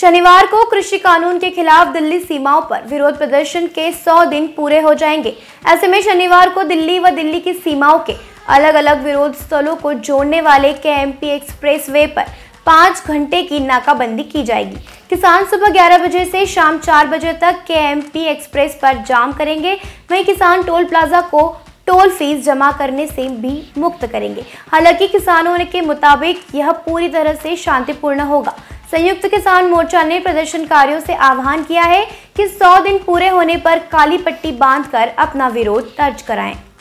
शनिवार को कृषि कानून के खिलाफ दिल्ली सीमाओं पर विरोध प्रदर्शन के 100 दिन पूरे हो जाएंगे ऐसे में शनिवार को दिल्ली व दिल्ली की सीमाओं के अलग अलग विरोध स्थलों को जोड़ने वाले के एम पी एक्सप्रेस वे पर पाँच घंटे की नाकाबंदी की जाएगी किसान सुबह 11 बजे से शाम 4 बजे तक के एम पी एक्सप्रेस पर जाम करेंगे वहीं किसान टोल प्लाजा को टोल फीस जमा करने से भी मुक्त करेंगे हालांकि किसानों के मुताबिक यह पूरी तरह से शांतिपूर्ण होगा संयुक्त किसान मोर्चा ने प्रदर्शनकारियों से आह्वान किया है कि 100 दिन पूरे होने पर काली पट्टी बांधकर अपना विरोध दर्ज कराएं।